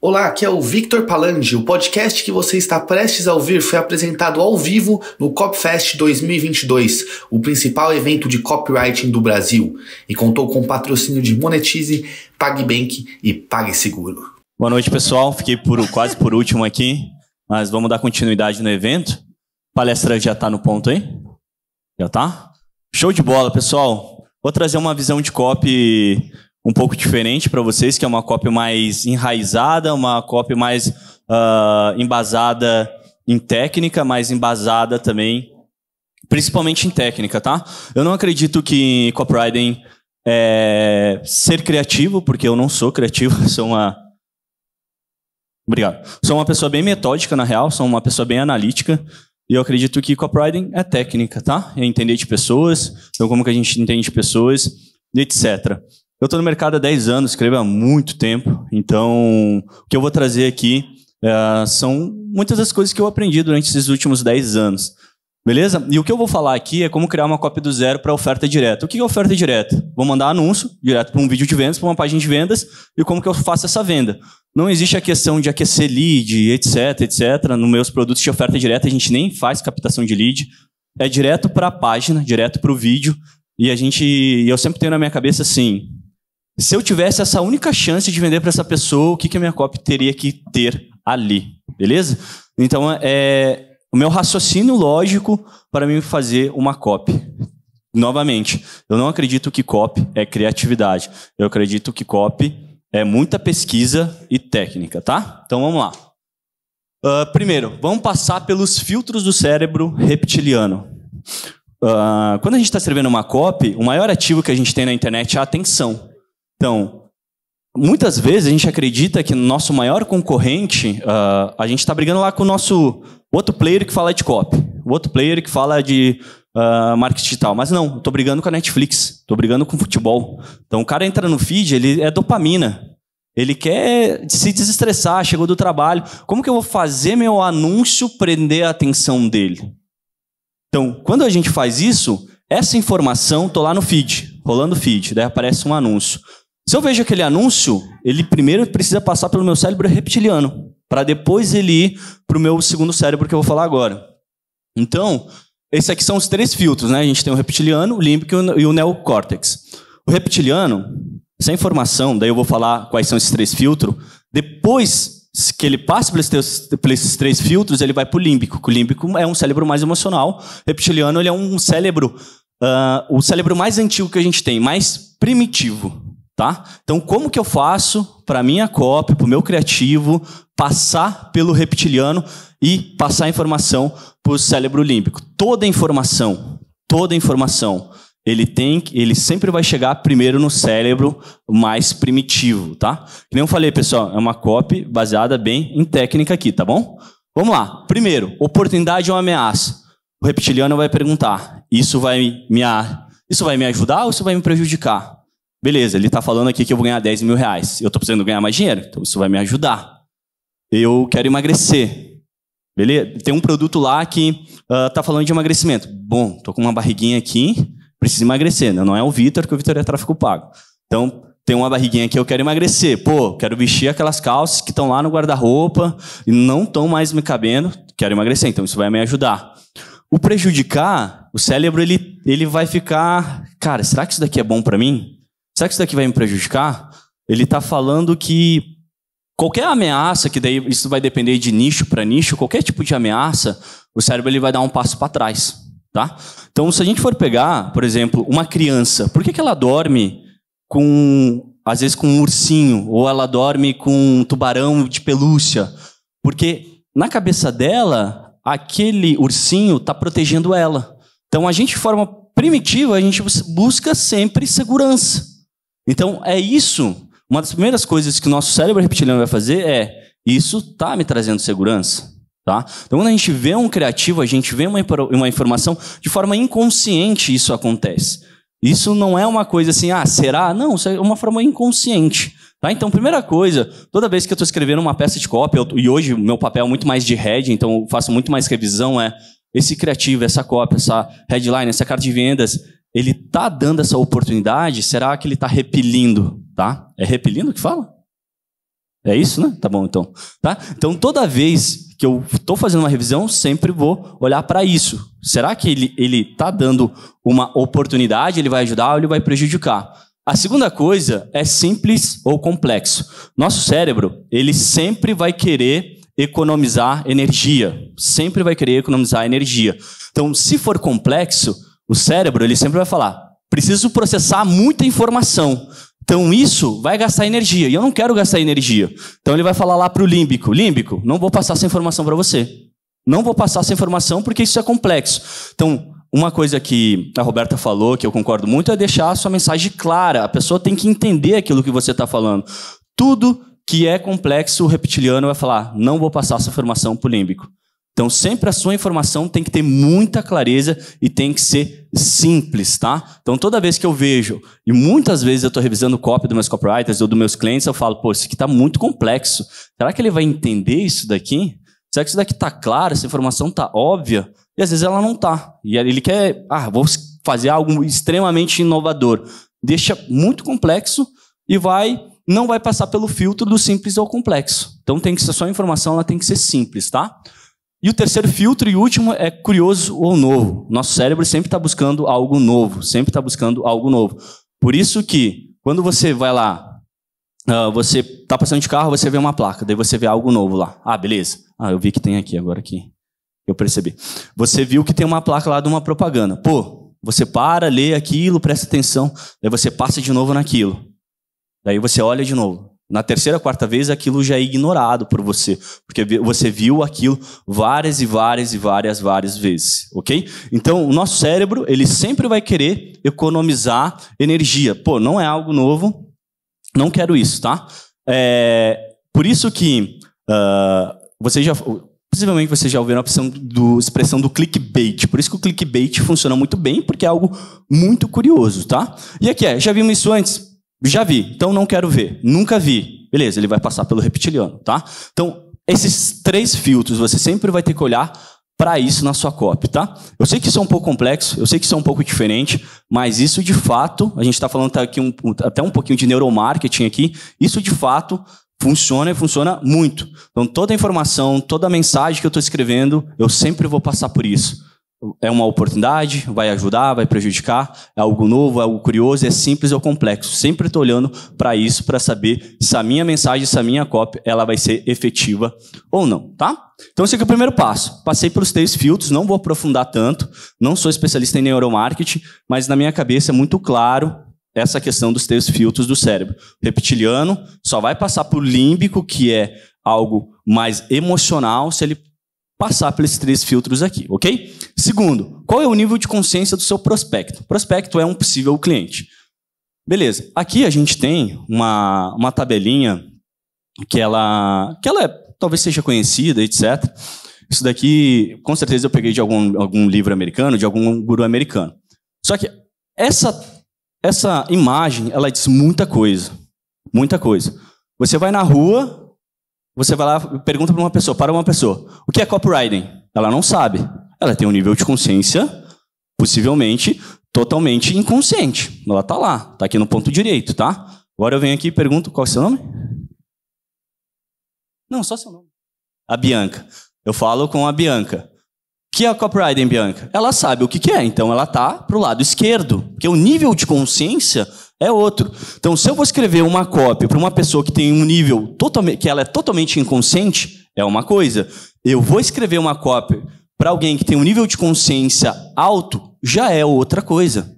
Olá, aqui é o Victor Palange. O podcast que você está prestes a ouvir foi apresentado ao vivo no CopFest 2022, o principal evento de copywriting do Brasil, e contou com o patrocínio de Monetize, PagBank e PagSeguro. Boa noite, pessoal. Fiquei por, quase por último aqui, mas vamos dar continuidade no evento. palestra já está no ponto aí? Já está? Show de bola, pessoal. Vou trazer uma visão de copy um pouco diferente para vocês, que é uma copy mais enraizada, uma copy mais uh, embasada em técnica, mas embasada também, principalmente em técnica, tá? Eu não acredito que copywriting é ser criativo, porque eu não sou criativo, sou uma Obrigado. Sou uma pessoa bem metódica, na real, sou uma pessoa bem analítica. E eu acredito que copywriting é técnica, tá? É entender de pessoas, então como que a gente entende pessoas, etc. Eu estou no mercado há 10 anos, escrevo há muito tempo, então o que eu vou trazer aqui é, são muitas das coisas que eu aprendi durante esses últimos 10 anos. Beleza? E o que eu vou falar aqui é como criar uma cópia do zero para oferta direta. O que é oferta direta? Vou mandar anúncio direto para um vídeo de vendas, para uma página de vendas, e como que eu faço essa venda. Não existe a questão de aquecer lead, etc, etc. Nos meus produtos de oferta direta, a gente nem faz captação de lead. É direto para a página, direto para o vídeo. E a gente, eu sempre tenho na minha cabeça assim, se eu tivesse essa única chance de vender para essa pessoa, o que, que a minha copy teria que ter ali? Beleza? Então, é o meu raciocínio lógico para mim fazer uma copy. Novamente, eu não acredito que copy é criatividade. Eu acredito que copy é muita pesquisa e técnica, tá? Então vamos lá. Uh, primeiro, vamos passar pelos filtros do cérebro reptiliano. Uh, quando a gente está escrevendo uma copy, o maior ativo que a gente tem na internet é a atenção. Então, muitas vezes a gente acredita que nosso maior concorrente, uh, a gente está brigando lá com o nosso outro player que fala de copy, o outro player que fala de uh, marketing digital. Mas não, estou brigando com a Netflix, estou brigando com o futebol. Então o cara entra no feed, ele é dopamina. Ele quer se desestressar, chegou do trabalho. Como que eu vou fazer meu anúncio prender a atenção dele? Então, quando a gente faz isso, essa informação, estou lá no feed, rolando o feed, daí aparece um anúncio. Se eu vejo aquele anúncio, ele primeiro precisa passar pelo meu cérebro reptiliano, para depois ele ir para o meu segundo cérebro que eu vou falar agora. Então, esses aqui são os três filtros, né? A gente tem o reptiliano, o límbico e o neocórtex. O reptiliano, essa informação, daí eu vou falar quais são esses três filtros, depois que ele passa por esses três filtros, ele vai para o límbico, o límbico é um cérebro mais emocional, o reptiliano ele é um cérebro, uh, o cérebro mais antigo que a gente tem, mais primitivo. Tá? Então, como que eu faço para minha copy, para o meu criativo, passar pelo reptiliano e passar a informação para o cérebro límbico? Toda informação, toda informação, ele tem, ele sempre vai chegar primeiro no cérebro mais primitivo, tá? Que nem eu falei, pessoal, é uma copy baseada bem em técnica aqui, tá bom? Vamos lá. Primeiro, oportunidade ou é ameaça? O reptiliano vai perguntar: isso vai me, isso vai me ajudar ou isso vai me prejudicar? Beleza, ele está falando aqui que eu vou ganhar 10 mil reais. Eu estou precisando ganhar mais dinheiro, então isso vai me ajudar. Eu quero emagrecer. Beleza? Tem um produto lá que está ah, uh, falando de emagrecimento. Bom, estou com uma barriguinha aqui, preciso emagrecer. Né? Não, é o Vitor, que o Vitor é tráfico pago. Então, tem uma barriguinha aqui, eu quero emagrecer. Pô, quero vestir aquelas calças que estão lá no guarda-roupa e não estão mais me cabendo. Quero emagrecer, então isso vai me ajudar. O prejudicar, o cérebro ele, ele vai ficar, cara, será que isso daqui é bom para mim? será que isso daqui vai me prejudicar? Ele está falando que qualquer ameaça, que daí isso vai depender de nicho para nicho, qualquer tipo de ameaça, o cérebro ele vai dar um passo para trás. Tá? Então, se a gente for pegar, por exemplo, uma criança, por que, que ela dorme com, às vezes, com um ursinho, ou ela dorme com um tubarão de pelúcia? Porque na cabeça dela, aquele ursinho está protegendo ela. Então, a gente, de forma primitiva, a gente busca sempre segurança. Então, é isso. Uma das primeiras coisas que o nosso cérebro reptiliano vai fazer é: isso está me trazendo segurança. Tá? Então, quando a gente vê um criativo, a gente vê uma, uma informação, de forma inconsciente isso acontece. Isso não é uma coisa assim, ah, será? Não, isso é uma forma inconsciente. Tá? Então, primeira coisa, toda vez que eu estou escrevendo uma peça de cópia, e hoje meu papel é muito mais de head, então eu faço muito mais revisão, é esse criativo, essa cópia, essa headline, essa carta de vendas, ele tá dando essa oportunidade, será que ele está repelindo, tá? É repelindo que fala? É isso, né? Tá bom, então. Tá? Então, toda vez que eu estou fazendo uma revisão, sempre vou olhar para isso. Será que ele ele está dando uma oportunidade? Ele vai ajudar ou ele vai prejudicar? A segunda coisa é simples ou complexo. Nosso cérebro ele sempre vai querer economizar energia, sempre vai querer economizar energia. Então, se for complexo, o cérebro, ele sempre vai falar: preciso processar muita informação. Então isso vai gastar energia, e eu não quero gastar energia. Então ele vai falar lá para o límbico: límbico, não vou passar essa informação para você. Não vou passar essa informação porque isso é complexo. Então, uma coisa que a Roberta falou, que eu concordo muito, é deixar a sua mensagem clara. A pessoa tem que entender aquilo que você está falando. Tudo que é complexo, o reptiliano vai falar: não vou passar essa informação para o límbico. Então, sempre a sua informação tem que ter muita clareza e tem que ser simples, tá? Então, toda vez que eu vejo, e muitas vezes eu estou revisando cópia dos meus copywriters ou dos meus clientes, eu falo, pô, isso aqui está muito complexo. Será que ele vai entender isso daqui? Será que isso daqui está claro? Essa informação está óbvia? E às vezes ela não está. E ele quer, ah, vou fazer algo extremamente inovador. Deixa muito complexo e vai não vai passar pelo filtro do simples ao complexo. Então tem que ser informação, ela tem que ser simples, tá? E o terceiro filtro e último é curioso ou novo. Nosso cérebro sempre está buscando algo novo, sempre está buscando algo novo. Por isso que quando você vai lá, uh, você está passando de carro, você vê uma placa, daí você vê algo novo lá. Ah, beleza. Ah, eu vi que tem aqui agora aqui. Eu percebi. Você viu que tem uma placa lá de uma propaganda. Pô, você para, lê aquilo, presta atenção, daí você passa de novo naquilo. Daí você olha de novo. Na terceira, quarta vez, aquilo já é ignorado por você, porque você viu aquilo várias e várias e várias, várias vezes, ok? Então, o nosso cérebro, ele sempre vai querer economizar energia. Pô, não é algo novo, não quero isso, tá? É, por isso que uh, você já... Possivelmente vocês já ouviram a opção do, expressão do clickbait. Por isso que o clickbait funciona muito bem, porque é algo muito curioso, tá? E aqui é, já vimos isso antes? Já vi, então não quero ver. Nunca vi. Beleza, ele vai passar pelo reptiliano, tá? Então, esses três filtros, você sempre vai ter que olhar para isso na sua copy, tá? Eu sei que isso é um pouco complexo, eu sei que isso é um pouco diferente, mas isso de fato, a gente está falando tá aqui um, até um pouquinho de neuromarketing aqui, isso de fato funciona e funciona muito. Então toda a informação, toda a mensagem que eu estou escrevendo, eu sempre vou passar por isso é uma oportunidade, vai ajudar, vai prejudicar, é algo novo, é algo curioso, é simples é ou complexo. Sempre estou olhando para isso para saber se a minha mensagem, se a minha cópia, ela vai ser efetiva ou não, tá? Então esse aqui é o primeiro passo. Passei pelos três filtros, não vou aprofundar tanto, não sou especialista em neuromarketing, mas na minha cabeça é muito claro essa questão dos três filtros do cérebro. Reptiliano só vai passar para o límbico, que é algo mais emocional, se ele passar pelos três filtros aqui, ok? Segundo, qual é o nível de consciência do seu prospecto? Prospecto é um possível cliente. Beleza. Aqui a gente tem uma, uma tabelinha que ela, que ela é, talvez seja conhecida, etc. Isso daqui, com certeza, eu peguei de algum, algum livro americano, de algum guru americano. Só que essa, essa imagem, ela diz muita coisa. Muita coisa. Você vai na rua, você vai lá, pergunta para uma pessoa, para uma pessoa, o que é copywriting? Ela não sabe. Ela tem um nível de consciência, possivelmente, totalmente inconsciente. Ela está lá, está aqui no ponto direito, tá? Agora eu venho aqui e pergunto, qual é o seu nome? Não, só seu nome. A Bianca. Eu falo com a Bianca que é a copywriting, Bianca? Ela sabe o que, que é, então ela tá pro lado esquerdo, porque o nível de consciência é outro. Então, se eu vou escrever uma cópia para uma pessoa que tem um nível totalmente, que ela é totalmente inconsciente, é uma coisa. Eu vou escrever uma cópia para alguém que tem um nível de consciência alto, já é outra coisa.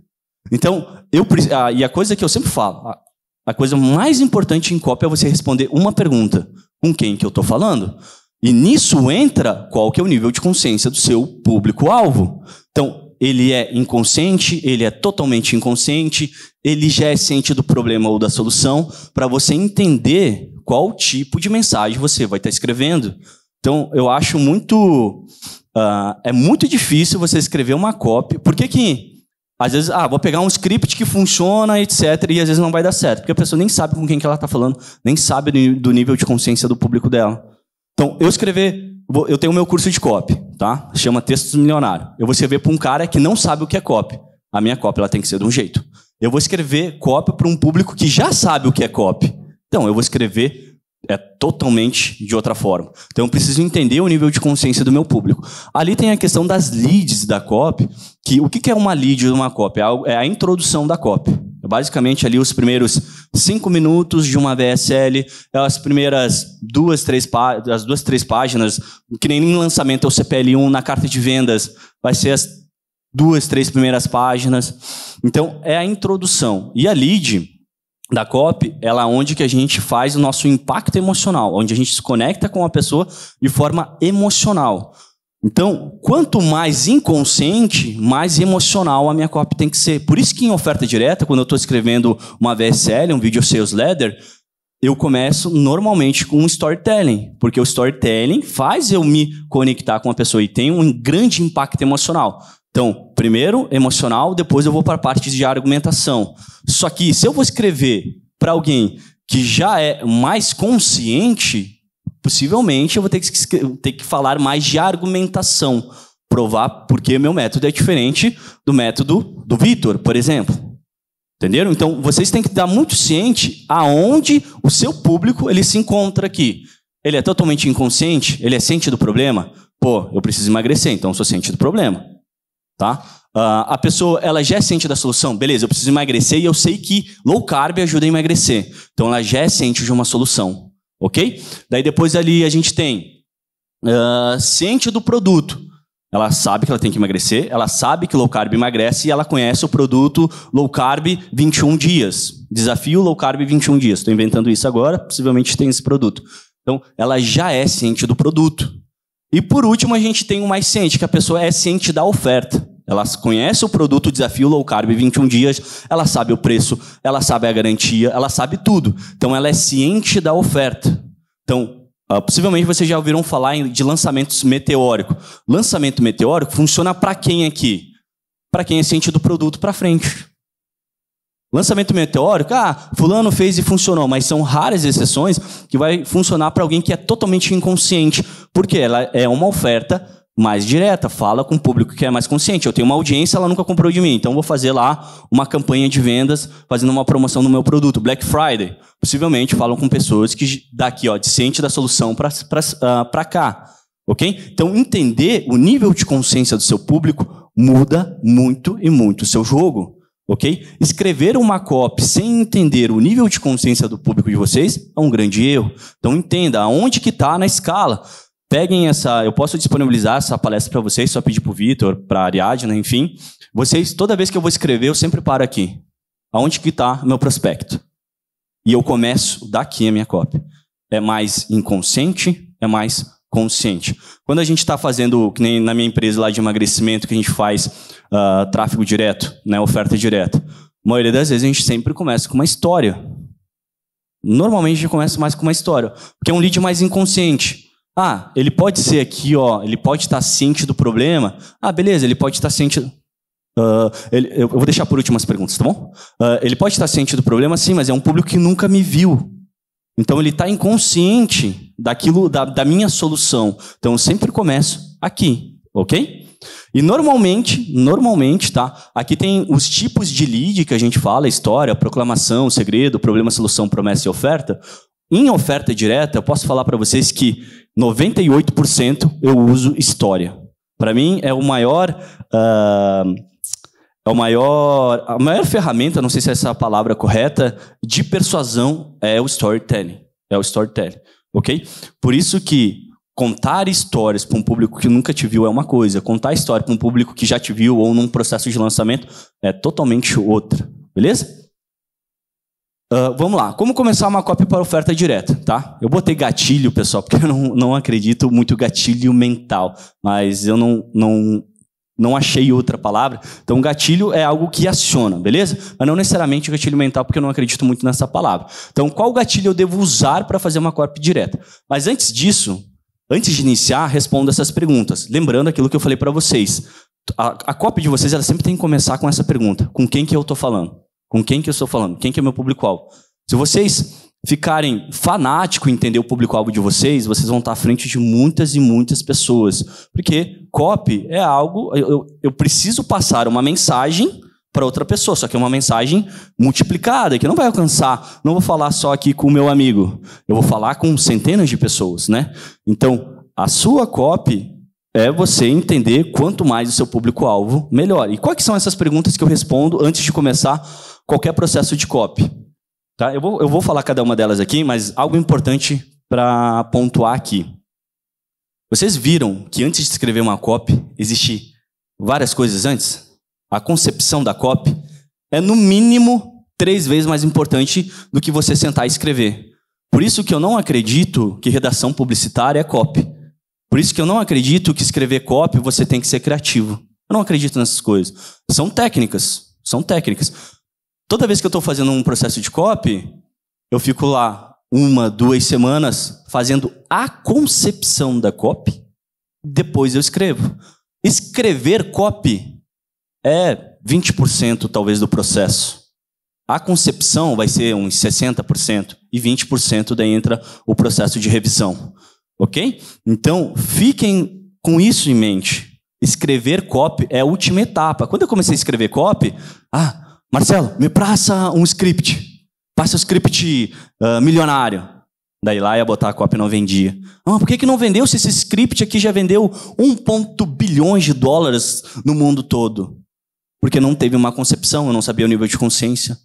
Então, eu a, ah, e a coisa que eu sempre falo, a, a coisa mais importante em cópia é você responder uma pergunta: com quem que eu estou falando? E nisso entra qual que é o nível de consciência do seu público-alvo. Então, ele é inconsciente, ele é totalmente inconsciente, ele já é ciente do problema ou da solução, para você entender qual tipo de mensagem você vai estar tá escrevendo. Então, eu acho muito. Uh, é muito difícil você escrever uma cópia. Por que que. Às vezes, ah, vou pegar um script que funciona, etc., e às vezes não vai dar certo, porque a pessoa nem sabe com quem que ela está falando, nem sabe do nível de consciência do público dela. Então, eu escrever, eu tenho o meu curso de copy, tá? Chama Textos Milionário. Eu vou escrever para um cara que não sabe o que é copy. A minha copy ela tem que ser de um jeito. Eu vou escrever copy para um público que já sabe o que é copy. Então, eu vou escrever é totalmente de outra forma. Então eu preciso entender o nível de consciência do meu público. Ali tem a questão das leads da COP, que o que é uma lead de uma COP? É, é a introdução da COP. É basicamente ali os primeiros cinco minutos de uma VSL, é as primeiras duas, três, as duas, três páginas, que nem em lançamento é o CPL1, na carta de vendas vai ser as duas, três primeiras páginas. Então é a introdução. E a lead da COP, ela é onde que a gente faz o nosso impacto emocional, onde a gente se conecta com a pessoa de forma emocional. Então, quanto mais inconsciente, mais emocional a minha copy tem que ser. Por isso que em oferta direta, quando eu estou escrevendo uma VSL, um Video Sales Letter, eu começo normalmente com um storytelling, porque o storytelling faz eu me conectar com a pessoa e tem um grande impacto emocional. Então, primeiro emocional, depois eu vou para a parte de argumentação. Só que se eu vou escrever para alguém que já é mais consciente, possivelmente eu vou ter que, ter que falar mais de argumentação, provar porque meu método é diferente do método do Vitor, por exemplo. Entenderam? Então, vocês têm que estar muito ciente aonde o seu público ele se encontra aqui. Ele é totalmente inconsciente? Ele é ciente do problema? Pô, eu preciso emagrecer, então eu sou ciente do problema. Tá? Uh, a pessoa ela já é ciente da solução, beleza, eu preciso emagrecer e eu sei que low carb ajuda a emagrecer. Então ela já é ciente de uma solução, ok? Daí depois ali a gente tem uh, ciente do produto. Ela sabe que ela tem que emagrecer, ela sabe que low carb emagrece e ela conhece o produto low carb 21 dias. Desafio low carb 21 dias. Estou inventando isso agora, possivelmente tem esse produto. Então ela já é ciente do produto. E por último, a gente tem o mais ciente, que a pessoa é ciente da oferta. Ela conhece o produto o Desafio Low Carb 21 dias, ela sabe o preço, ela sabe a garantia, ela sabe tudo. Então ela é ciente da oferta. Então, ah, possivelmente vocês já ouviram falar de lançamentos meteórico. Lançamento meteórico funciona para quem aqui? Para quem é ciente do produto para frente. Lançamento meteórico, ah, fulano fez e funcionou, mas são raras exceções que vai funcionar para alguém que é totalmente inconsciente, porque ela é uma oferta mais direta, fala com o público que é mais consciente. Eu tenho uma audiência, ela nunca comprou de mim, então vou fazer lá uma campanha de vendas, fazendo uma promoção do meu produto. Black Friday, possivelmente falam com pessoas que daqui, ó, de da solução para uh, ah, cá, ok? Então entender o nível de consciência do seu público muda muito e muito o seu jogo. Ok? Escrever uma copy sem entender o nível de consciência do público de vocês é um grande erro. Então entenda aonde que está na escala. Peguem essa, eu posso disponibilizar essa palestra para vocês, só pedir para o Vitor, para a Ariadna, né, enfim. Vocês, toda vez que eu vou escrever, eu sempre paro aqui. Aonde que está meu prospecto? E eu começo daqui a minha cópia. É mais inconsciente, é mais consciente. Quando a gente está fazendo, que nem na minha empresa lá de emagrecimento, que a gente faz uh, tráfego direto, né, oferta direta, a maioria das vezes a gente sempre começa com uma história. Normalmente a gente começa mais com uma história, porque é um lead mais inconsciente. Ah, ele pode ser aqui, ó, ele pode estar tá ciente do problema. Ah, beleza, ele pode estar tá ciente. Uh, ele, eu vou deixar por último as perguntas, tá bom? Uh, ele pode estar tá ciente do problema, sim, mas é um público que nunca me viu. Então ele está inconsciente daquilo da, da, minha solução. Então eu sempre começo aqui, ok? E normalmente, normalmente, tá? Aqui tem os tipos de lead que a gente fala: história, proclamação, segredo, problema, solução, promessa e oferta. Em oferta direta, eu posso falar para vocês que 98% eu uso história. Para mim é o maior uh, é o maior, a maior ferramenta, não sei se é essa a palavra correta, de persuasão é o storytelling. É o storytelling, ok? Por isso que contar histórias para um público que nunca te viu é uma coisa, contar história para um público que já te viu ou num processo de lançamento é totalmente outra, beleza? Uh, vamos lá, como começar uma cópia para oferta direta, tá? Eu botei gatilho, pessoal, porque eu não, não acredito muito gatilho mental, mas eu não, não não achei outra palavra. Então, gatilho é algo que aciona, beleza? Mas não necessariamente o gatilho mental, porque eu não acredito muito nessa palavra. Então, qual gatilho eu devo usar para fazer uma corp direta? Mas antes disso, antes de iniciar, respondo essas perguntas, lembrando aquilo que eu falei para vocês. A, a de vocês, ela sempre tem que começar com essa pergunta: com quem que eu estou falando? Com quem que eu estou falando? Quem que é meu público-alvo? Se vocês ficarem fanático em entender o público-alvo de vocês, vocês vão estar à frente de muitas e muitas pessoas. Porque copy é algo. Eu, eu preciso passar uma mensagem para outra pessoa, só que é uma mensagem multiplicada, que não vai alcançar. Não vou falar só aqui com o meu amigo, eu vou falar com centenas de pessoas, né? Então, a sua copy é você entender quanto mais o seu público-alvo, melhor. E quais são essas perguntas que eu respondo antes de começar qualquer processo de copy? Tá? Eu, vou, eu vou falar cada uma delas aqui, mas algo importante para pontuar aqui. Vocês viram que antes de escrever uma copy, existe várias coisas antes? A concepção da copy é, no mínimo, três vezes mais importante do que você sentar e escrever. Por isso que eu não acredito que redação publicitária é copy. Por isso que eu não acredito que escrever copy você tem que ser criativo. Eu não acredito nessas coisas. São técnicas, são técnicas. Toda vez que eu estou fazendo um processo de copy, eu fico lá uma, duas semanas fazendo a concepção da copy, depois eu escrevo. Escrever copy é 20% talvez do processo. A concepção vai ser uns 60% e 20% daí entra o processo de revisão. OK? Então, fiquem com isso em mente. Escrever copy é a última etapa. Quando eu comecei a escrever copy, ah, Marcelo, me passa um script. Passa o um script uh, milionário. Daí lá ia botar a cópia não vendia. Ah, por que, que não vendeu se esse script aqui já vendeu 1,1 bilhões de dólares no mundo todo? Porque não teve uma concepção, eu não sabia o nível de consciência.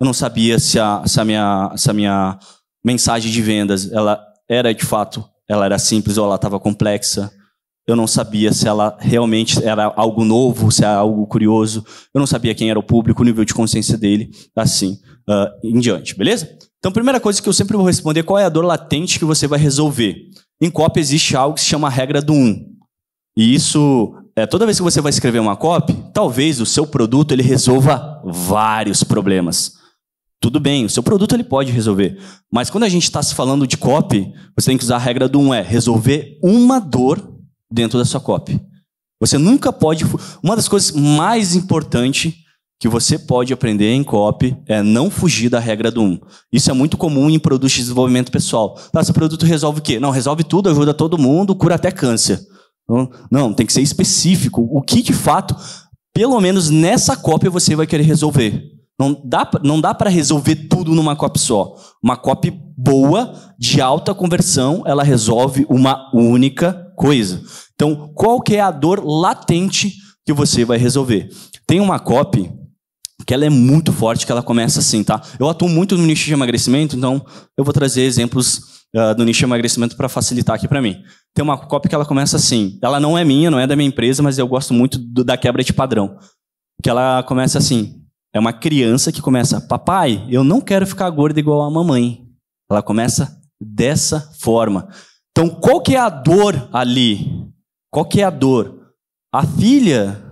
Eu não sabia se a, se a, minha, se a minha mensagem de vendas ela era de fato, ela era simples ou ela estava complexa eu não sabia se ela realmente era algo novo, se era algo curioso. Eu não sabia quem era o público, o nível de consciência dele, assim uh, em diante, beleza? Então, primeira coisa que eu sempre vou responder: qual é a dor latente que você vai resolver? Em copy existe algo que se chama regra do 1. Um. E isso, é, toda vez que você vai escrever uma copy, talvez o seu produto ele resolva vários problemas. Tudo bem, o seu produto ele pode resolver. Mas quando a gente está se falando de copy, você tem que usar a regra do 1, um, é resolver uma dor dentro da sua copy. Você nunca pode. Uma das coisas mais importantes que você pode aprender em copy é não fugir da regra do um. Isso é muito comum em produtos de desenvolvimento pessoal. Esse ah, produto resolve o quê? Não, resolve tudo, ajuda todo mundo, cura até câncer. Não, não tem que ser específico. O que de fato, pelo menos nessa cópia, você vai querer resolver. Não dá, não dá para resolver tudo numa copy só. Uma copy boa, de alta conversão, ela resolve uma única coisa. Então, qual que é a dor latente que você vai resolver? Tem uma copy que ela é muito forte, que ela começa assim, tá? Eu atuo muito no nicho de emagrecimento, então eu vou trazer exemplos uh, do nicho de emagrecimento para facilitar aqui para mim. Tem uma copy que ela começa assim. Ela não é minha, não é da minha empresa, mas eu gosto muito do, da quebra de padrão. Que ela começa assim. É uma criança que começa, papai, eu não quero ficar gorda igual a mamãe. Ela começa dessa forma. Então, qual que é a dor ali? Qual que é a dor? A filha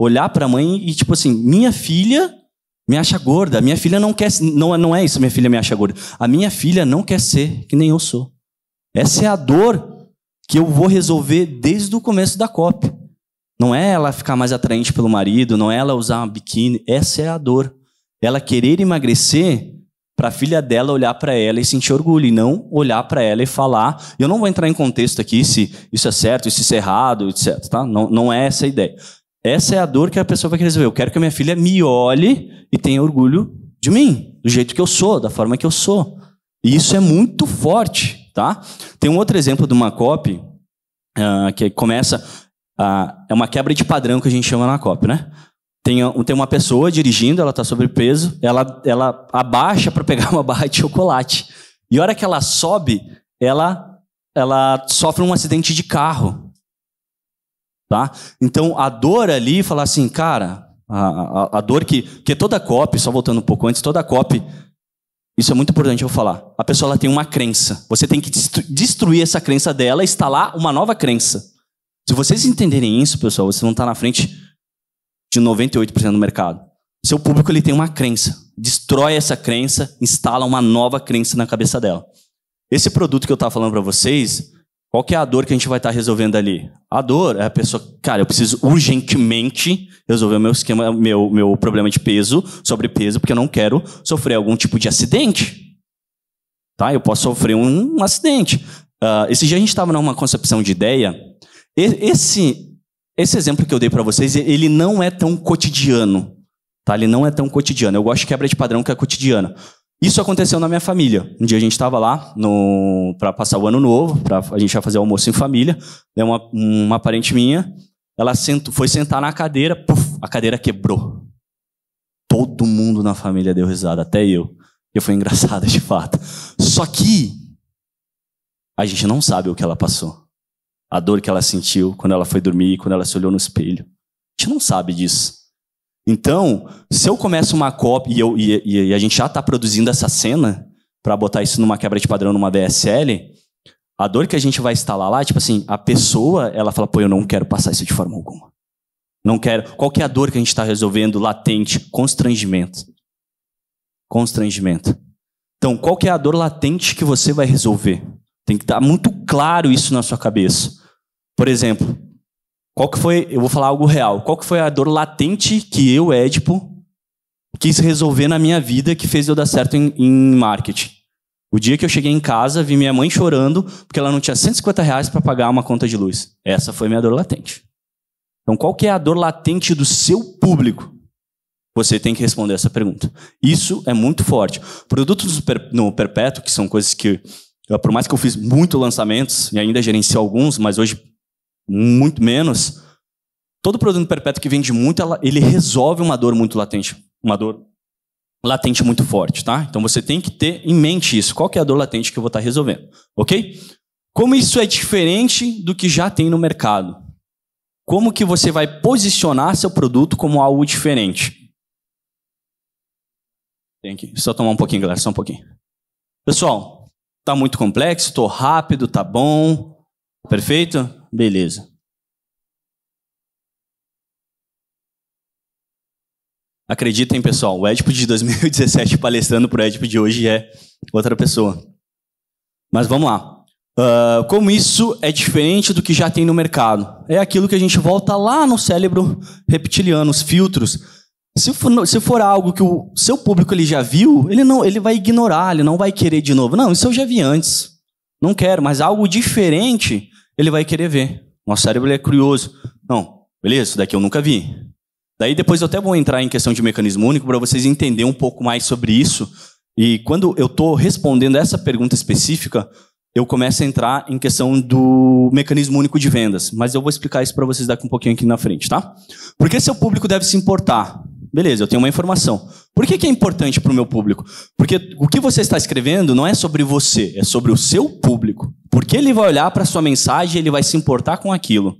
olhar para a mãe e tipo assim, minha filha me acha gorda, minha filha não quer, não, é, não é isso, minha filha me acha gorda. A minha filha não quer ser que nem eu sou. Essa é a dor que eu vou resolver desde o começo da COP. Não é ela ficar mais atraente pelo marido, não é ela usar uma biquíni, essa é a dor. Ela querer emagrecer para a filha dela olhar para ela e sentir orgulho, e não olhar para ela e falar. Eu não vou entrar em contexto aqui se isso é certo, se isso é errado, etc. Tá? Não, não é essa a ideia. Essa é a dor que a pessoa vai querer resolver. Eu quero que a minha filha me olhe e tenha orgulho de mim, do jeito que eu sou, da forma que eu sou. E isso é muito forte, tá? Tem um outro exemplo de uma copy uh, ah, que começa uh, é uma quebra de padrão que a gente chama na copy, né? Tem, tem uma pessoa dirigindo, ela está sobrepeso, ela, ela abaixa para pegar uma barra de chocolate. E a hora que ela sobe, ela, ela sofre um acidente de carro. Tá? Então, a dor ali, falar assim, cara, a, a, a dor que, que toda COP, só voltando um pouco antes, toda COP, isso é muito importante eu falar, a pessoa ela tem uma crença. Você tem que destruir essa crença dela e instalar uma nova crença. Se vocês entenderem isso, pessoal, você não está na frente de 98% do mercado. Seu público ele tem uma crença, destrói essa crença, instala uma nova crença na cabeça dela. Esse produto que eu estava falando para vocês, qual que é a dor que a gente vai estar tá resolvendo ali? A dor é a pessoa, cara, eu preciso urgentemente resolver o meu esquema, meu, meu problema de peso, sobrepeso, porque eu não quero sofrer algum tipo de acidente. Tá? Eu posso sofrer um, um acidente. Uh, esse dia a gente estava numa concepção de ideia. E, esse esse exemplo que eu dei para vocês, ele não é tão cotidiano. Tá? Ele não é tão cotidiano. Eu gosto de quebra de padrão que é cotidiana. Isso aconteceu na minha família. Um dia a gente estava lá para passar o ano novo, pra, a gente ia fazer almoço em família. Né? Uma, uma parente minha, ela sento, foi sentar na cadeira, puff, a cadeira quebrou. Todo mundo na família deu risada, até eu. E foi engraçada de fato. Só que a gente não sabe o que ela passou a dor que ela sentiu quando ela foi dormir, quando ela se olhou no espelho. A gente não sabe disso. Então, se eu começo uma cópia e, eu, e, e a gente já está produzindo essa cena para botar isso numa quebra de padrão, numa DSL, a dor que a gente vai instalar lá, tipo assim, a pessoa, ela fala, pô, eu não quero passar isso de forma alguma. Não quero. Qual que é a dor que a gente está resolvendo latente? Constrangimento. Constrangimento. Então, qual que é a dor latente que você vai resolver? Tem que estar tá muito claro isso na sua cabeça. Por exemplo, qual que foi, eu vou falar algo real, qual que foi a dor latente que eu, Édipo, quis resolver na minha vida que fez eu dar certo em, em marketing? O dia que eu cheguei em casa, vi minha mãe chorando porque ela não tinha 150 reais para pagar uma conta de luz. Essa foi minha dor latente. Então, qual que é a dor latente do seu público? Você tem que responder essa pergunta. Isso é muito forte. Produtos no perpétuo, que são coisas que, por mais que eu fiz muito lançamentos e ainda gerenciei alguns, mas hoje muito menos, todo produto perpétuo que vende muito, ele resolve uma dor muito latente, uma dor latente muito forte, tá? Então você tem que ter em mente isso. Qual é a dor latente que eu vou estar tá resolvendo, ok? Como isso é diferente do que já tem no mercado? Como que você vai posicionar seu produto como algo diferente? Tem que só tomar um pouquinho, galera, só um pouquinho. Pessoal, tá muito complexo, tô rápido, tá bom, perfeito? Beleza. Acreditem, pessoal, o Édipo de 2017 palestrando para o Édipo de hoje é outra pessoa. Mas vamos lá. Uh, como isso é diferente do que já tem no mercado? É aquilo que a gente volta lá no cérebro reptiliano, os filtros. Se for, se for algo que o seu público ele já viu, ele não, ele vai ignorar, ele não vai querer de novo. Não, isso eu já vi antes. Não quero, mas algo diferente ele vai querer ver. Nosso cérebro é curioso. Não, beleza, isso daqui eu nunca vi. Daí depois eu até vou entrar em questão de mecanismo único para vocês entenderem um pouco mais sobre isso. E quando eu estou respondendo essa pergunta específica, eu começo a entrar em questão do mecanismo único de vendas. Mas eu vou explicar isso para vocês daqui um pouquinho aqui na frente, tá? Por que seu público deve se importar? Beleza, eu tenho uma informação. Por que, que é importante para o meu público? Porque o que você está escrevendo não é sobre você, é sobre o seu público. Porque ele vai olhar para a sua mensagem, e ele vai se importar com aquilo.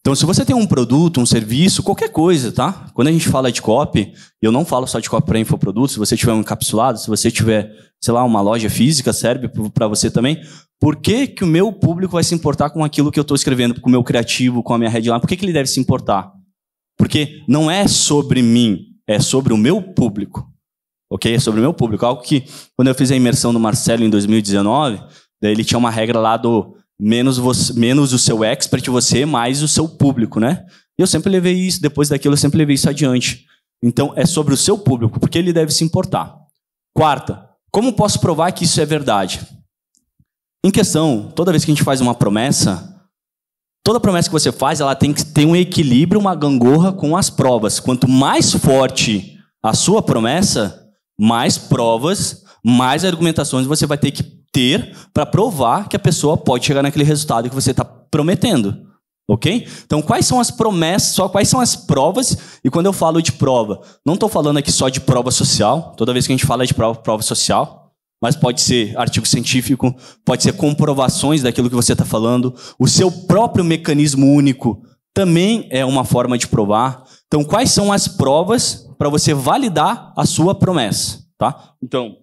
Então, se você tem um produto, um serviço, qualquer coisa, tá? Quando a gente fala de copy, eu não falo só de copy para infoproduto, se você tiver um encapsulado, se você tiver, sei lá, uma loja física, serve para você também. Por que, que o meu público vai se importar com aquilo que eu estou escrevendo, com o meu criativo, com a minha headline? Por que, que ele deve se importar? Porque não é sobre mim, é sobre o meu público. Ok? É sobre o meu público. Algo que, quando eu fiz a imersão do Marcelo em 2019, daí ele tinha uma regra lá do menos, você, menos o seu expert você, mais o seu público, né? E eu sempre levei isso, depois daquilo eu sempre levei isso adiante. Então, é sobre o seu público, porque ele deve se importar. Quarta, como posso provar que isso é verdade? Em questão, toda vez que a gente faz uma promessa, Toda promessa que você faz, ela tem que ter um equilíbrio, uma gangorra com as provas. Quanto mais forte a sua promessa, mais provas, mais argumentações você vai ter que ter para provar que a pessoa pode chegar naquele resultado que você está prometendo. Ok? Então, quais são as promessas, só quais são as provas? E quando eu falo de prova, não estou falando aqui só de prova social. Toda vez que a gente fala de prova, prova social, mas pode ser artigo científico, pode ser comprovações daquilo que você está falando, o seu próprio mecanismo único também é uma forma de provar. Então, quais são as provas para você validar a sua promessa? Tá? Então,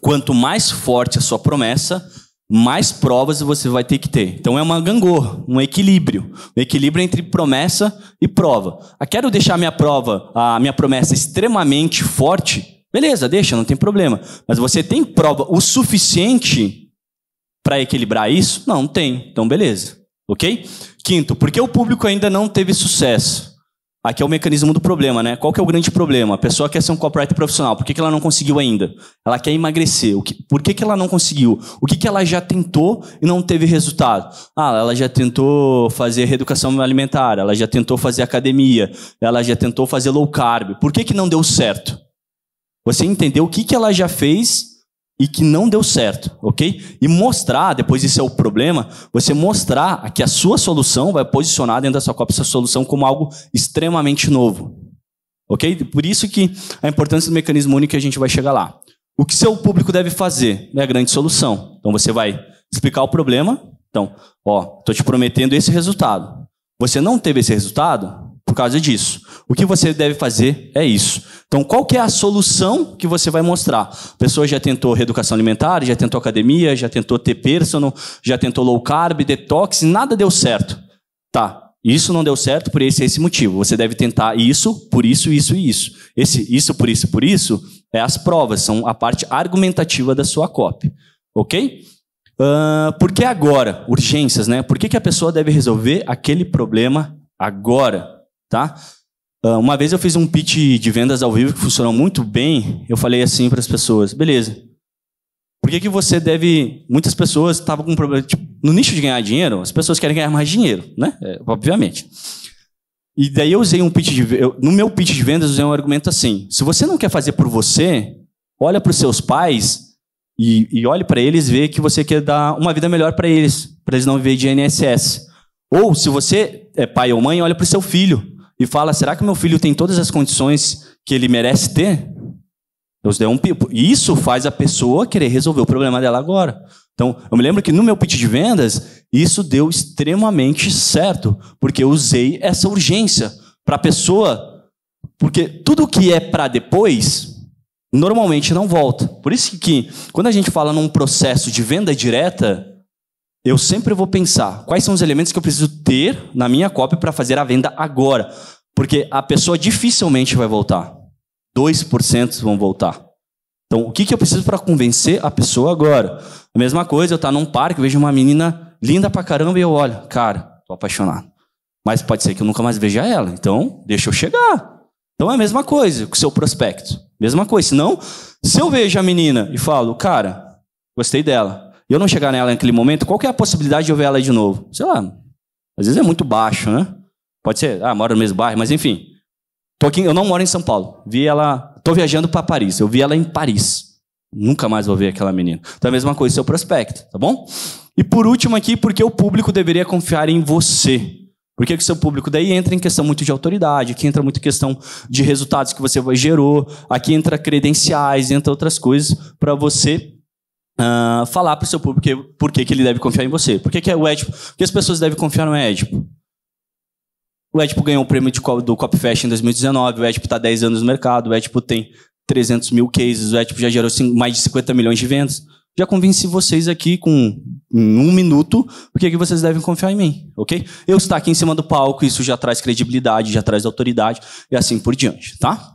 quanto mais forte a sua promessa, mais provas você vai ter que ter. Então é uma gangorra, um equilíbrio, um equilíbrio entre promessa e prova. Eu ah, quero deixar minha prova, a minha promessa extremamente forte, Beleza, deixa, não tem problema. Mas você tem prova o suficiente para equilibrar isso? Não, não tem. Então, beleza. Ok? Quinto, por que o público ainda não teve sucesso? Aqui é o mecanismo do problema, né? Qual que é o grande problema? A pessoa quer ser um copywriter profissional. Por que, que ela não conseguiu ainda? Ela quer emagrecer. O que, por que, que ela não conseguiu? O que, que ela já tentou e não teve resultado? Ah, ela já tentou fazer reeducação alimentar, ela já tentou fazer academia, ela já tentou fazer low carb. Por que, que não deu certo? Você entender o que, que ela já fez e que não deu certo, ok? E mostrar, depois isso é o problema, você mostrar que a sua solução vai posicionar dentro da sua copa essa solução como algo extremamente novo, ok? Por isso que a importância do mecanismo único que a gente vai chegar lá. O que seu público deve fazer é a grande solução. Então você vai explicar o problema. Então, ó, estou te prometendo esse resultado. Você não teve esse resultado por causa disso. O que você deve fazer é isso. Então, qual que é a solução que você vai mostrar? A pessoa já tentou reeducação alimentar, já tentou academia, já tentou ter personal, já tentou low carb, detox, nada deu certo. Tá, isso não deu certo por esse esse motivo. Você deve tentar isso, por isso, isso e isso. Esse isso, por isso, por isso é as provas, são a parte argumentativa da sua cópia. Ok? Uh, por que agora? Urgências, né? Por que, que a pessoa deve resolver aquele problema agora? Tá? Ah, uma vez eu fiz um pitch de vendas ao vivo que funcionou muito bem. Eu falei assim para as pessoas: beleza. Por que, que você deve. Muitas pessoas estavam com problema. Tipo, no nicho de ganhar dinheiro, as pessoas querem ganhar mais dinheiro, né? É, obviamente. E daí eu usei um pitch de. Eu, no meu pitch de vendas, eu usei um argumento assim: se você não quer fazer por você, olha para os seus pais e, e olhe para eles ver que você quer dar uma vida melhor para eles, para eles não viverem de INSS. Ou se você é pai ou mãe, olha para o seu filho e fala: será que meu filho tem todas as condições que ele merece ter? Deus deu um pipo. E isso faz a pessoa querer resolver o problema dela agora. Então, eu me lembro que no meu pitch de vendas, isso deu extremamente certo, porque eu usei essa urgência para a pessoa, porque tudo que é para depois, normalmente não volta. Por isso que quando a gente fala num processo de venda direta, eu sempre vou pensar quais são os elementos que eu preciso ter na minha cópia para fazer a venda agora. Porque a pessoa dificilmente vai voltar. 2% vão voltar. Então, o que, que eu preciso para convencer a pessoa agora? A mesma coisa, eu estou tá num parque, vejo uma menina linda pra caramba e eu olho, cara, tô apaixonado. Mas pode ser que eu nunca mais veja ela, então deixa eu chegar. Então é a mesma coisa com o seu prospecto. Mesma coisa. Senão, se eu vejo a menina e falo, cara, gostei dela eu não chegar nela naquele momento, qual que é a possibilidade de eu ver ela de novo? Sei lá. Às vezes é muito baixo, né? Pode ser, ah, moro no mesmo bairro, mas enfim. Tô aqui, eu não moro em São Paulo. Vi ela, tô viajando para Paris. Eu vi ela em Paris. Nunca mais vou ver aquela menina. Então é a mesma coisa seu prospecto, tá bom? E por último aqui, porque o público deveria confiar em você. Por que, que o seu público daí entra em questão muito de autoridade, aqui entra muito questão de resultados que você gerou, aqui entra credenciais, entra outras coisas para você uh, falar para o seu público por que ele deve confiar em você. Por que, que é o Edipo? Por que as pessoas devem confiar no Edipo? O Edipo ganhou o prêmio de, do Copfest em 2019, o Edipo está 10 anos no mercado, o Edipo tem 300 mil cases, o Edipo já gerou mais de 50 milhões de vendas. Já convenci vocês aqui com um minuto porque que vocês devem confiar em mim, ok? Eu estar aqui em cima do palco, isso já traz credibilidade, já traz autoridade e assim por diante, tá?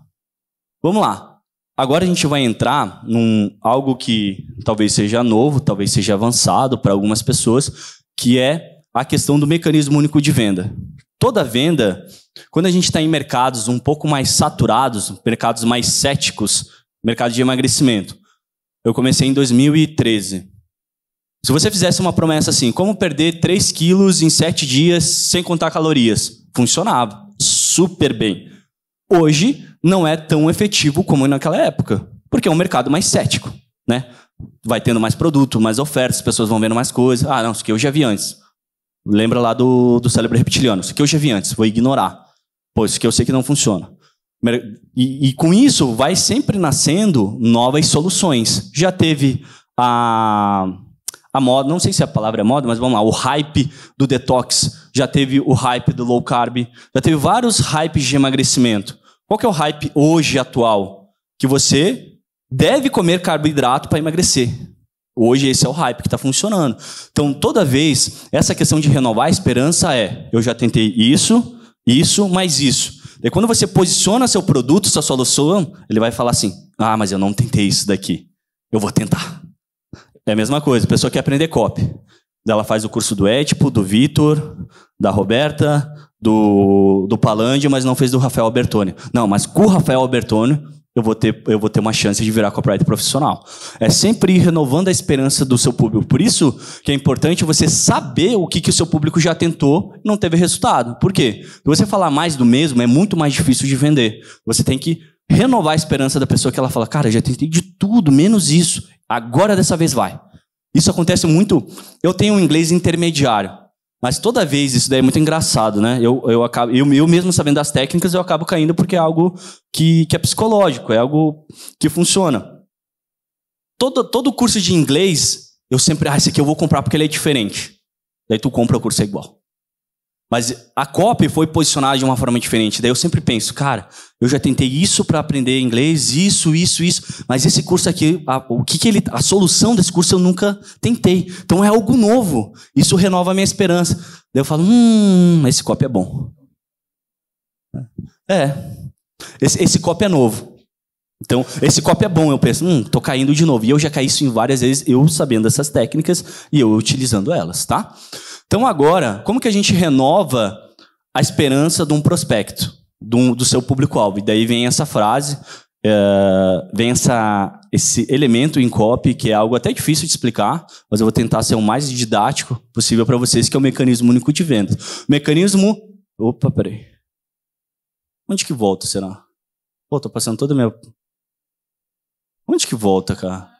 Vamos lá. Agora a gente vai entrar num algo que talvez seja novo, talvez seja avançado para algumas pessoas, que é a questão do mecanismo único de venda. Toda venda, quando a gente está em mercados um pouco mais saturados, mercados mais céticos, mercado de emagrecimento. Eu comecei em 2013. Se você fizesse uma promessa assim, como perder 3 quilos em 7 dias sem contar calorias, funcionava super bem. Hoje, não é tão efetivo como naquela época, porque é um mercado mais cético, né? Vai tendo mais produto, mais ofertas, as pessoas vão vendo mais coisas. Ah, não, isso aqui eu já vi antes. Lembra lá do, do cérebro reptiliano. Isso aqui eu já vi antes, vou ignorar. Pô, isso aqui eu sei que não funciona. E, e com isso vai sempre nascendo novas soluções. Já teve a, a moda, não sei se a palavra é moda, mas vamos lá, o hype do detox. Já teve o hype do low carb. Já teve vários hypes de emagrecimento. Qual que é o hype hoje atual? Que você deve comer carboidrato para emagrecer. Hoje esse é o hype que está funcionando. Então, toda vez, essa questão de renovar a esperança é: eu já tentei isso, isso, mais isso. E quando você posiciona seu produto, sua solução, ele vai falar assim: ah, mas eu não tentei isso daqui. Eu vou tentar. É a mesma coisa, a pessoa quer aprender copy. Ela faz o curso do Étipo, do Vitor, da Roberta, do, do Palandio, mas não fez do Rafael Albertoni. Não, mas com o Rafael Albertoni eu vou ter, eu vou ter uma chance de virar copywriter profissional. É sempre ir renovando a esperança do seu público. Por isso que é importante você saber o que, que o seu público já tentou e não teve resultado. Por quê? Se você falar mais do mesmo, é muito mais difícil de vender. Você tem que renovar a esperança da pessoa que ela fala, cara, já tentei de tudo, menos isso. Agora dessa vez vai. Isso acontece muito. Eu tenho um inglês intermediário. Mas toda vez, isso daí é muito engraçado, né? Eu, eu, acabo, eu, eu mesmo sabendo das técnicas, eu acabo caindo porque é algo que, que é psicológico, é algo que funciona. Todo, todo curso de inglês, eu sempre, ah, esse aqui eu vou comprar porque ele é diferente. Daí tu compra o curso é igual. Mas a COP foi posicionada de uma forma diferente. Daí eu sempre penso, cara, eu já tentei isso para aprender inglês, isso, isso, isso, mas esse curso aqui, a, o que, que ele, a solução desse curso eu nunca tentei. Então é algo novo. Isso renova a minha esperança. Daí eu falo, hum, esse COP é bom. É. é. Esse, esse COP é novo. Então, esse cop é bom, eu penso, hum, tô caindo de novo. E eu já caí isso em várias vezes, eu sabendo essas técnicas e eu utilizando elas, tá? Então, agora, como que a gente renova a esperança de um prospecto, do, do seu público-alvo? E daí vem essa frase, é, vem essa, esse elemento em copy, que é algo até difícil de explicar, mas eu vou tentar ser o mais didático possível para vocês, que é o mecanismo único de venda. Mecanismo. Opa, peraí. Onde que volta, será? Pô, tô passando toda a minha. Onde que volta, cara?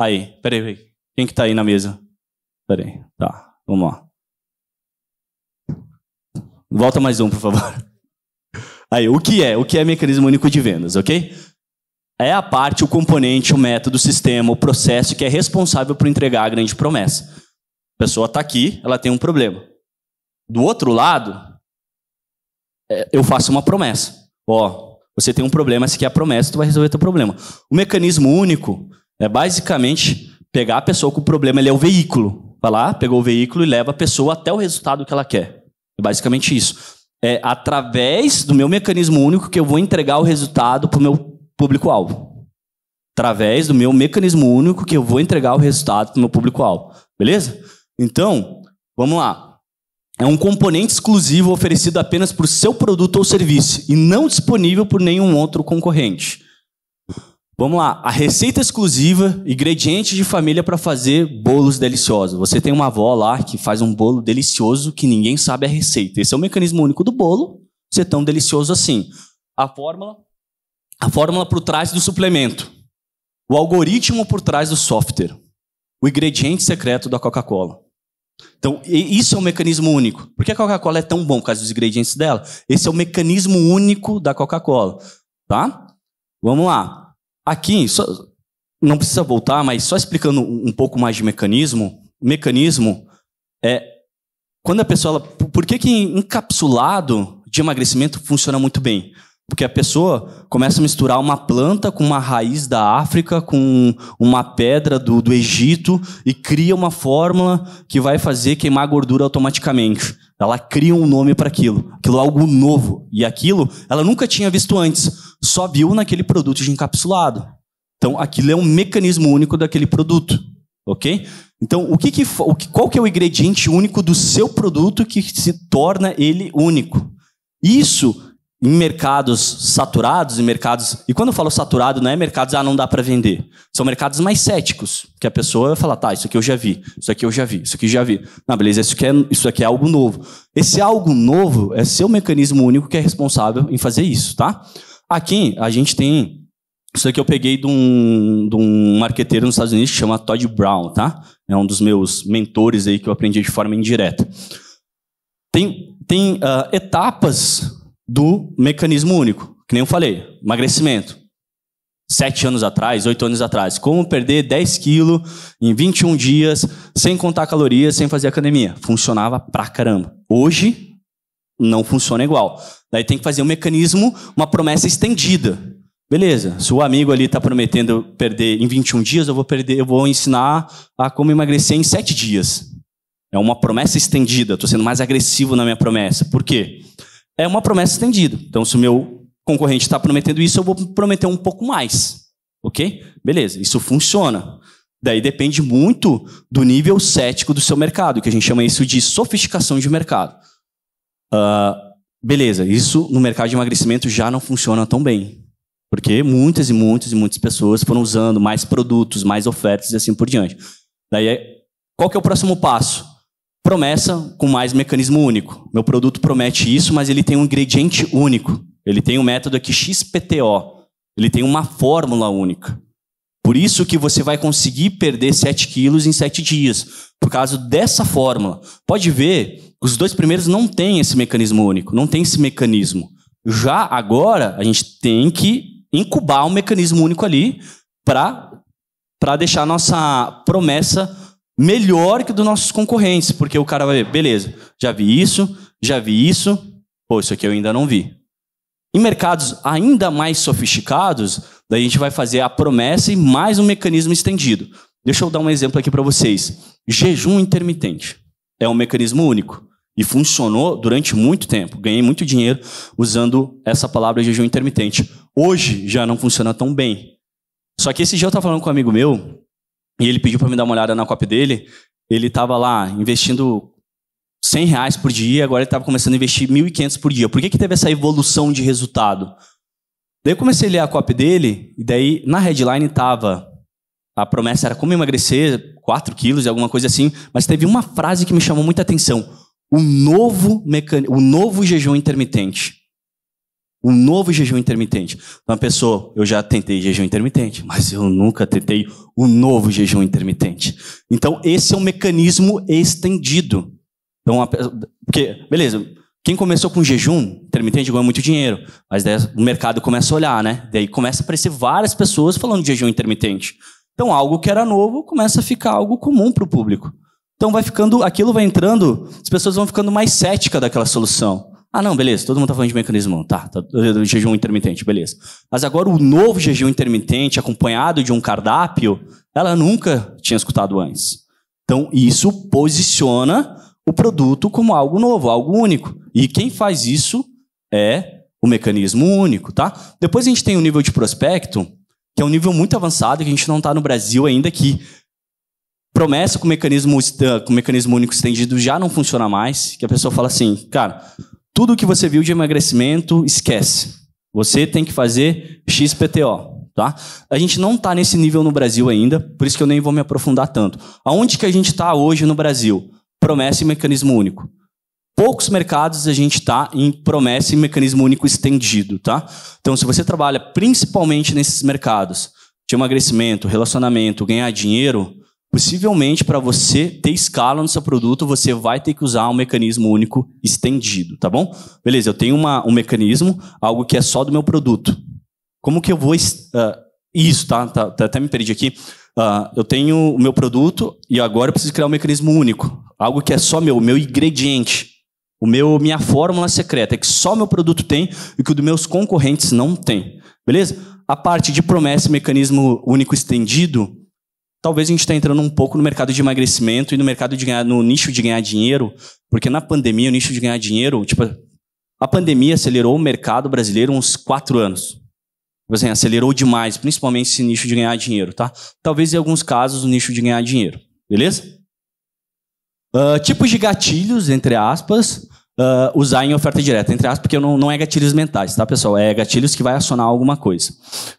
Tá aí, peraí, peraí. Quem que tá aí na mesa? Peraí, tá, vamos lá. Volta mais um, por favor. Aí, o que é? O que é mecanismo único de vendas, ok? É a parte, o componente, o método, o sistema, o processo que é responsável por entregar a grande promessa. A pessoa está aqui, ela tem um problema. Do outro lado, é, eu faço uma promessa. Ó, você tem um problema, se quer é a promessa, tu vai resolver teu problema. O mecanismo único é basicamente pegar a pessoa com o problema, ele é o veículo. Vai lá, pegou o veículo e leva a pessoa até o resultado que ela quer. É basicamente isso. É através do meu mecanismo único que eu vou entregar o resultado para o meu público-alvo. Através do meu mecanismo único que eu vou entregar o resultado para o meu público-alvo. Beleza? Então, vamos lá. É um componente exclusivo oferecido apenas por seu produto ou serviço e não disponível por nenhum outro concorrente. Vamos lá, a receita exclusiva, ingredientes de família para fazer bolos deliciosos. Você tem uma avó lá que faz um bolo delicioso que ninguém sabe a receita. Esse é o mecanismo único do bolo ser tão delicioso assim. A fórmula, a fórmula por trás do suplemento, o algoritmo por trás do software, o ingrediente secreto da Coca-Cola. Então, isso é um mecanismo único. Por que a Coca-Cola é tão bom por causa dos ingredientes dela? Esse é o mecanismo único da Coca-Cola, tá? Vamos lá. Aqui, só, não precisa voltar, mas só explicando um pouco mais de mecanismo. Mecanismo é quando a pessoa. Ela, por que, que encapsulado de emagrecimento funciona muito bem? Porque a pessoa começa a misturar uma planta com uma raiz da África, com uma pedra do, do Egito, e cria uma fórmula que vai fazer queimar gordura automaticamente. Ela cria um nome para aquilo. Aquilo é algo novo. E aquilo ela nunca tinha visto antes só viu naquele produto de encapsulado. Então, aquilo é um mecanismo único daquele produto, ok? Então, o que, que qual que é o ingrediente único do seu produto que se torna ele único? Isso em mercados saturados, em mercados. E quando eu falo saturado, não é mercados, ah, não dá para vender. São mercados mais céticos, que a pessoa fala, tá, isso aqui eu já vi, isso aqui eu já vi, isso aqui eu já vi. Não, beleza, isso aqui, é, isso aqui é algo novo. Esse algo novo é seu mecanismo único que é responsável em fazer isso, tá? Aqui a gente tem. Isso aqui eu peguei de um, de um marqueteiro nos Estados Unidos que chama Todd Brown, tá? É um dos meus mentores aí que eu aprendi de forma indireta. Tem, tem uh, etapas do mecanismo único, que nem eu falei, emagrecimento. Sete anos atrás, oito anos atrás. Como perder 10 quilos em 21 dias, sem contar calorias, sem fazer academia. Funcionava pra caramba. Hoje, não funciona igual. Daí tem que fazer um mecanismo, uma promessa estendida. Beleza, se o amigo ali está prometendo perder em 21 dias, eu vou perder, eu vou ensinar a como emagrecer em 7 dias. É uma promessa estendida, estou sendo mais agressivo na minha promessa. Por quê? É uma promessa estendida. Então, se o meu concorrente está prometendo isso, eu vou prometer um pouco mais. Ok? Beleza, isso funciona. Daí depende muito do nível cético do seu mercado, que a gente chama isso de sofisticação de mercado. Uh, Beleza, isso no mercado de emagrecimento já não funciona tão bem. Porque muitas e muitas e muitas pessoas foram usando mais produtos, mais ofertas e assim por diante. Daí, é, qual que é o próximo passo? Promessa com mais mecanismo único. Meu produto promete isso, mas ele tem um ingrediente único. Ele tem um método aqui XPTO. Ele tem uma fórmula única. Por isso que você vai conseguir perder 7 quilos em 7 dias, por causa dessa fórmula. Pode ver os dois primeiros não têm esse mecanismo único, não tem esse mecanismo. Já agora, a gente tem que incubar um mecanismo único ali para deixar a nossa promessa melhor que dos nossos concorrentes, porque o cara vai ver, beleza, já vi isso, já vi isso, pô, isso aqui eu ainda não vi. Em mercados ainda mais sofisticados, daí a gente vai fazer a promessa e mais um mecanismo estendido. Deixa eu dar um exemplo aqui para vocês. Jejum intermitente é um mecanismo único. E funcionou durante muito tempo. Ganhei muito dinheiro usando essa palavra jejum intermitente. Hoje já não funciona tão bem. Só que esse dia eu estava falando com um amigo meu, e ele pediu para me dar uma olhada na copy dele. Ele estava lá investindo 100 reais por dia, agora ele estava começando a investir 1.500 por dia. Por que, que teve essa evolução de resultado? Daí eu comecei a ler a copy dele, e daí na headline estava a promessa era como emagrecer 4 quilos e alguma coisa assim, mas teve uma frase que me chamou muita atenção o novo, mecan... o novo jejum intermitente. O novo jejum intermitente. Uma pessoa, eu já tentei jejum intermitente, mas eu nunca tentei o novo jejum intermitente. Então, esse é um mecanismo estendido. Então, porque, beleza, quem começou com jejum intermitente ganha muito dinheiro, mas daí o mercado começa a olhar, né? Daí começa a aparecer várias pessoas falando de jejum intermitente. Então, algo que era novo começa a ficar algo comum para o público. Então vai ficando, aquilo vai entrando, as pessoas vão ficando mais céticas daquela solução. Ah, não, beleza, todo mundo tá falando de mecanismo, tá, tá, jejum intermitente, beleza. Mas agora o novo jejum intermitente, acompanhado de um cardápio, ela nunca tinha escutado antes. Então isso posiciona o produto como algo novo, algo único. E quem faz isso é o mecanismo único, tá? Depois a gente tem o nível de prospecto, que é um nível muito avançado que a gente não está no Brasil ainda, que promessa com mecanismo, com mecanismo único estendido já não funciona mais, que a pessoa fala assim, cara, tudo que você viu de emagrecimento, esquece. Você tem que fazer XPTO. Tá? A gente não está nesse nível no Brasil ainda, por isso que eu nem vou me aprofundar tanto. Aonde que a gente está hoje no Brasil? Promessa e mecanismo único. Poucos mercados a gente está em promessa e mecanismo único estendido. Tá? Então, se você trabalha principalmente nesses mercados de emagrecimento, relacionamento, ganhar dinheiro, Possivelmente, para você ter escala no seu produto, você vai ter que usar um mecanismo único estendido, tá bom? Beleza, eu tenho uma, um mecanismo, algo que é só do meu produto. Como que eu vou. Uh, isso, tá, tá, tá, Até me perdi aqui. Uh, eu tenho o meu produto e agora eu preciso criar um mecanismo único. Algo que é só meu, o meu ingrediente. O meu, minha fórmula secreta, que só meu produto tem e que o dos meus concorrentes não tem. Beleza? A parte de promessa e mecanismo único estendido talvez a gente está entrando um pouco no mercado de emagrecimento e no mercado de ganhar, no nicho de ganhar dinheiro, porque na pandemia, o nicho de ganhar dinheiro, tipo, a pandemia acelerou o mercado brasileiro uns quatro anos. Tipo assim, acelerou demais, principalmente esse nicho de ganhar dinheiro, tá? Talvez em alguns casos o nicho de ganhar dinheiro, beleza? Uh, tipos de gatilhos, entre aspas uh, usar em oferta direta, entre aspas, porque não, não é gatilhos mentais, tá, pessoal? É gatilhos que vai acionar alguma coisa.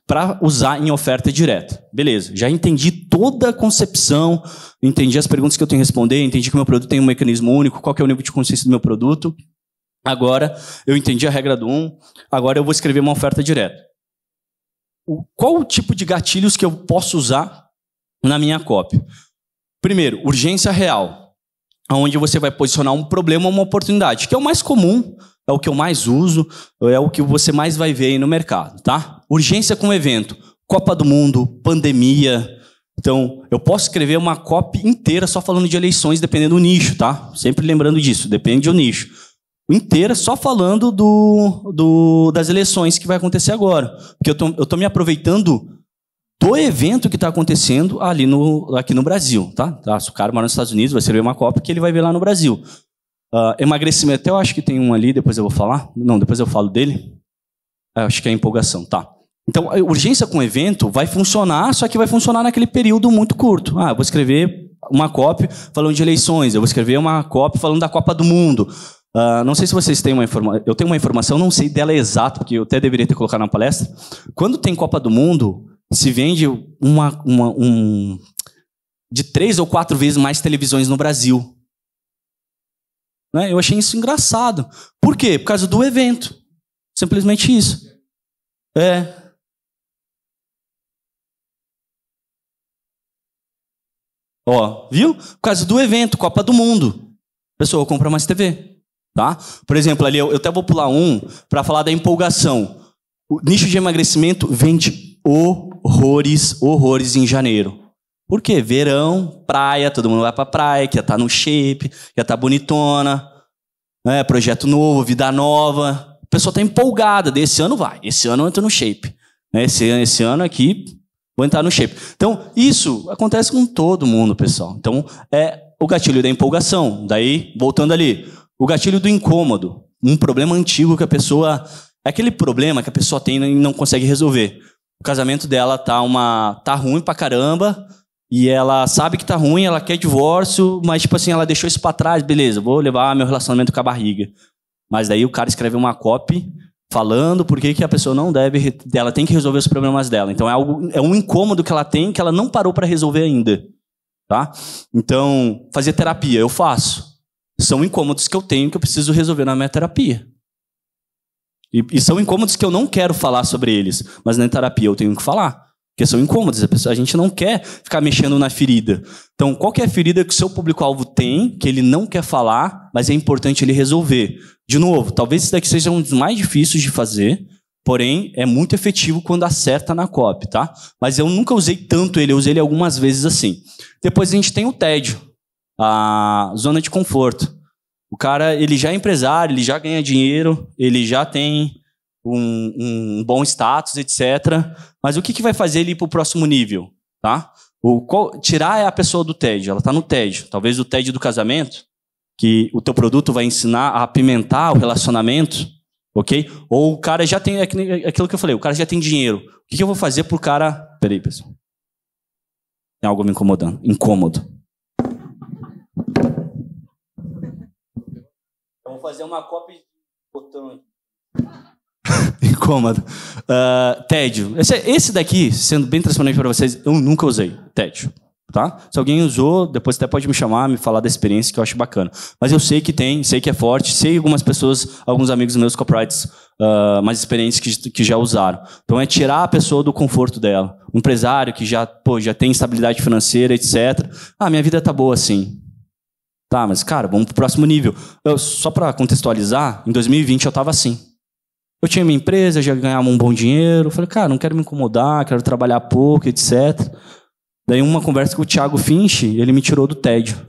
Para usar em oferta direta. Beleza, já entendi toda a concepção, entendi as perguntas que eu tenho que responder, entendi que o meu produto tem um mecanismo único, qual é o nível de consciência do meu produto. Agora eu entendi a regra do 1, um, agora eu vou escrever uma oferta direta. O, qual o tipo de gatilhos que eu posso usar na minha cópia? Primeiro, urgência real onde você vai posicionar um problema ou uma oportunidade, que é o mais comum, é o que eu mais uso, é o que você mais vai ver aí no mercado, tá? Urgência com evento, Copa do Mundo, pandemia. Então, eu posso escrever uma copy inteira só falando de eleições, dependendo do nicho, tá? Sempre lembrando disso, depende do nicho. Inteira só falando do, do das eleições que vai acontecer agora. Porque eu tô, eu tô me aproveitando do evento que está acontecendo ali no, aqui no Brasil. Tá? tá? Se o cara mora nos Estados Unidos, vai servir uma cópia que ele vai ver lá no Brasil. Uh, emagrecimento, até eu acho que tem um ali, depois eu vou falar. Não, depois eu falo dele. Eu ah, acho que é empolgação, tá. Então, urgência com evento vai funcionar, só que vai funcionar naquele período muito curto. Ah, eu vou escrever uma cópia falando de eleições, eu vou escrever uma cópia falando da Copa do Mundo. Uh, não sei se vocês têm uma informação. Eu tenho uma informação, não sei dela exata, porque eu até deveria ter colocado na palestra. Quando tem Copa do Mundo, se vende uma, uma, um, de três ou quatro vezes mais televisões no Brasil. Né? Eu achei isso engraçado. Por quê? Por causa do evento. Simplesmente isso. É. Ó, viu? Por causa do evento, Copa do Mundo. Pessoal, compra mais TV. Tá? Por exemplo, ali eu, eu até vou pular um para falar da empolgação. O nicho de emagrecimento vende horrores, horrores em janeiro. Por quê? Verão, praia, todo mundo vai pra praia, quer tá no shape, quer tá bonitona, né? projeto novo, vida nova. A pessoa tá empolgada, desse ano vai, esse ano eu entro no shape. Né? Esse, esse ano aqui, vou entrar no shape. Então, isso acontece com todo mundo, pessoal. Então, é o gatilho da empolgação. Daí, voltando ali, o gatilho do incômodo. Um problema antigo que a pessoa. É aquele problema que a pessoa tem e não consegue resolver. O casamento dela tá uma tá ruim pra caramba, e ela sabe que tá ruim, ela quer divórcio, mas tipo assim, ela deixou isso para trás, beleza, vou levar meu relacionamento com a barriga. Mas daí o cara escreve uma copy falando por que a pessoa não deve, ela tem que resolver os problemas dela. Então é algo é um incômodo que ela tem que ela não parou para resolver ainda, tá? Então, fazer terapia eu faço. São incômodos que eu tenho que eu preciso resolver na minha terapia. E, e, são incômodos que eu não quero falar sobre eles, mas na terapia eu tenho que falar. Porque são incômodos, a, pessoa, a gente não quer ficar mexendo na ferida. Então, qual é a ferida que o seu público-alvo tem, que ele não quer falar, mas é importante ele resolver? De novo, talvez isso daqui seja um dos mais difíceis de fazer, porém é muito efetivo quando acerta na COP, tá? Mas eu nunca usei tanto ele, eu usei ele algumas vezes assim. Depois a gente tem o tédio, a zona de conforto. O cara, ele já é empresário, ele já ganha dinheiro, ele já tem um, um bom status, etc. Mas o que, que vai fazer ele ir para o próximo nível, tá? O, qual, tirar é a pessoa do tédio, ela está no tédio. Talvez o tédio do casamento, que o teu produto vai ensinar a apimentar o relacionamento, ok? Ou o cara já tem, é é aquilo que eu falei, o cara já tem dinheiro. O que, que eu vou fazer para o cara... Peraí, pessoal. Tem algo me incomodando. Incômodo. fazer uma cópia de botão. Incômodo. Uh, tédio. Esse, esse, daqui, sendo bem transparente para vocês, eu nunca usei tédio. Tá? Se alguém usou, depois até pode me chamar, me falar da experiência, que eu acho bacana. Mas eu sei que tem, sei que é forte, sei algumas pessoas, alguns amigos meus copyrights uh, mais experientes que, que já usaram. Então é tirar a pessoa do conforto dela. Um empresário que já, pô, já tem estabilidade financeira, etc. Ah, minha vida tá boa assim. Tá, mas cara, vamos pro próximo nível. Eu, só para contextualizar, em 2020 eu tava assim. Eu tinha minha empresa, já ganhava um bom dinheiro. falei, cara, não quero me incomodar, quero trabalhar pouco, etc. Daí uma conversa com o Thiago Finch, ele me tirou do tédio.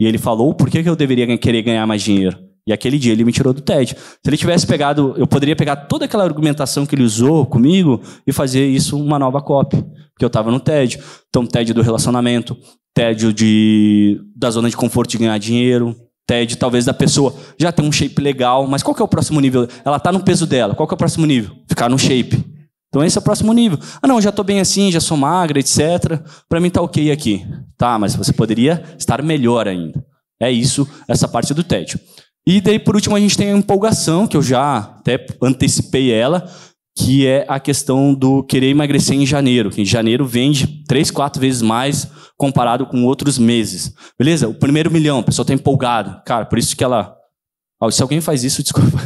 E ele falou por que, que eu deveria querer ganhar mais dinheiro. E aquele dia ele me tirou do TED. Se ele tivesse pegado, eu poderia pegar toda aquela argumentação que ele usou comigo e fazer isso uma nova copy, porque eu estava no TED. Então, TED do relacionamento, Ted de, da zona de conforto de ganhar dinheiro, Ted talvez da pessoa já tem um shape legal, mas qual que é o próximo nível? Ela está no peso dela, qual que é o próximo nível? Ficar no shape. Então esse é o próximo nível. Ah, não, já estou bem assim, já sou magra, etc. Para mim está ok aqui. Tá, mas você poderia estar melhor ainda. É isso, essa parte do tédio. E daí, por último, a gente tem a empolgação, que eu já até antecipei ela, que é a questão do querer emagrecer em janeiro, que em janeiro vende três, quatro vezes mais comparado com outros meses. Beleza? O primeiro milhão, a pessoa está empolgada. Cara, por isso que ela. se alguém faz isso, desculpa.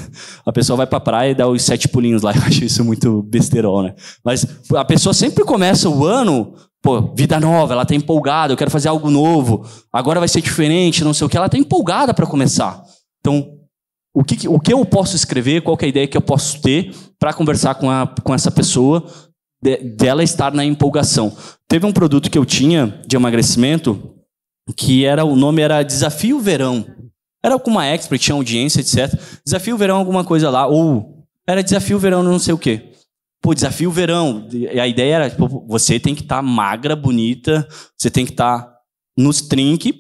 A pessoa vai a praia e dá os sete pulinhos lá. Eu acho isso muito besteirão, né? Mas a pessoa sempre começa o ano, pô, vida nova, ela está empolgada, eu quero fazer algo novo, agora vai ser diferente, não sei o que. Ela está empolgada para começar. Então, o que, o que eu posso escrever, qual é a ideia que eu posso ter para conversar com, a, com essa pessoa, de, dela estar na empolgação. Teve um produto que eu tinha de emagrecimento, que era o nome era Desafio Verão. Era com uma expert, tinha audiência, etc. Desafio Verão alguma coisa lá, ou era Desafio Verão não sei o quê. Pô, Desafio Verão, a ideia era, tipo, você tem que estar tá magra, bonita, você tem que estar tá nos trinques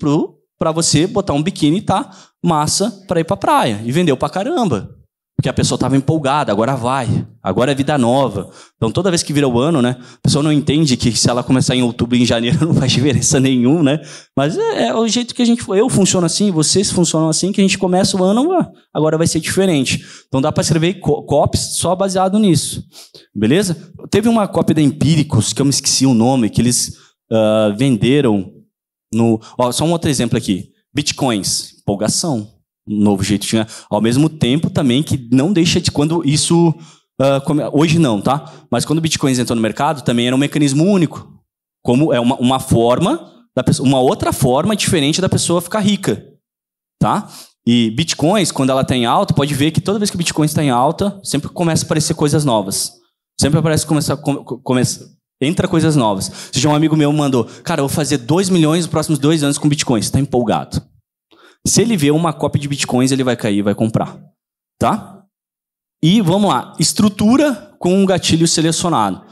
para você botar um biquíni e tá massa para ir para a praia. E vendeu para caramba. Porque a pessoa estava empolgada, agora vai, agora é vida nova. Então toda vez que vira o ano, né, a pessoa não entende que se ela começar em outubro e em janeiro não faz diferença nenhuma, né? Mas é, é, o jeito que a gente eu funciono assim, vocês funcionam assim, que a gente começa o ano, agora vai ser diferente. Então dá para escrever copies só baseado nisso. Beleza? Teve uma cópia da Empíricos, que eu me esqueci o nome, que eles uh, venderam no, ó, só um outro exemplo aqui. Bitcoins, empolgação, um novo jeito de ganhar. Ao mesmo tempo também que não deixa de quando isso uh, come, hoje não, tá? Mas quando Bitcoins entrou no mercado também era um mecanismo único, como é uma, uma forma pessoa, uma outra forma diferente da pessoa ficar rica, tá? E bitcoins, quando ela está em alta, pode ver que toda vez que o bitcoin está em alta, sempre começa a aparecer coisas novas. Sempre aparece começar come, Entra coisas novas. seja um amigo meu mandou, cara, eu vou fazer 2 milhões nos próximos dois anos com bitcoins. Está empolgado. Se ele vê uma cópia de bitcoins, ele vai cair e vai comprar. Tá? E vamos lá. Estrutura com um gatilho selecionado.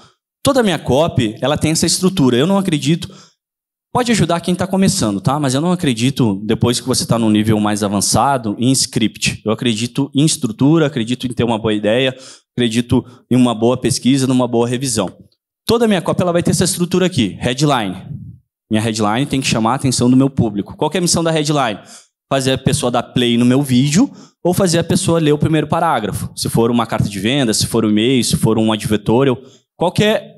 Toda a minha copy, ela tem essa estrutura. Eu não acredito. Pode ajudar quem está começando, tá? Mas eu não acredito, depois que você está num nível mais avançado, em script. Eu acredito em estrutura, acredito em ter uma boa ideia, acredito em uma boa pesquisa, numa boa revisão. Toda a minha cópia ela vai ter essa estrutura aqui, headline. Minha headline tem que chamar a atenção do meu público. Qual é a missão da headline? Fazer a pessoa dar play no meu vídeo ou fazer a pessoa ler o primeiro parágrafo. Se for uma carta de venda, se for um e-mail, se for um advertorial. Qual é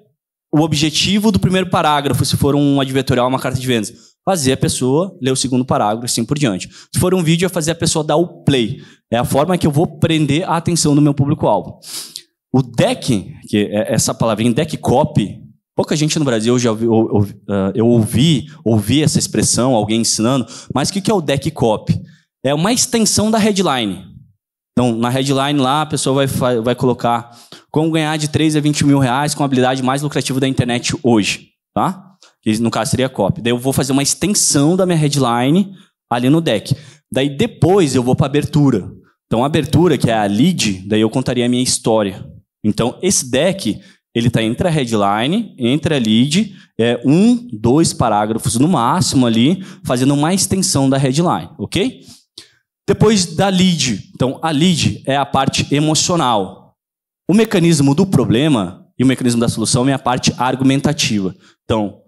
o objetivo do primeiro parágrafo, se for um advertorial, uma carta de vendas? Fazer a pessoa ler o segundo parágrafo e assim por diante. Se for um vídeo, é fazer a pessoa dar o play. É a forma que eu vou prender a atenção do meu público-alvo. O deck, que é essa palavrinha, deck copy, pouca gente no Brasil já ouvi, ou, ou, uh, eu ouvi, ouvi essa expressão, alguém ensinando, mas o que é o deck copy? É uma extensão da headline. Então, na headline lá, a pessoa vai, vai colocar como ganhar de 3 a 20 mil reais com a habilidade mais lucrativa da internet hoje, tá? Que no caso seria copy. Daí eu vou fazer uma extensão da minha headline ali no deck. Daí depois eu vou para abertura. Então, a abertura, que é a lead, daí eu contaria a minha história. Então, esse deck ele está entre a headline, entre a lead, é, um, dois parágrafos no máximo ali, fazendo uma extensão da headline, ok? Depois da lead. Então, a lead é a parte emocional. O mecanismo do problema e o mecanismo da solução é a parte argumentativa. Então,